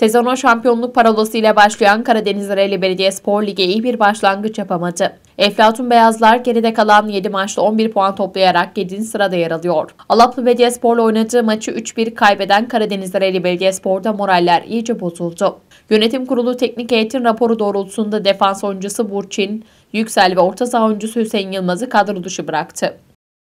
Sezona şampiyonluk ile başlayan Karadeniz Ereğli Spor Ligi iyi bir başlangıç yapamadı. Eflatun Beyazlar geride kalan 7 maçta 11 puan toplayarak 7. sırada yer alıyor. Alaplı Belediyespor'la oynadığı maçı 3-1 kaybeden Karadeniz Ereğli Spor'da moraller iyice bozuldu. Yönetim Kurulu Teknik Eğitim raporu doğrultusunda defans oyuncusu Burçin, Yüksel ve orta saha oyuncusu Hüseyin Yılmaz'ı kadro dışı bıraktı.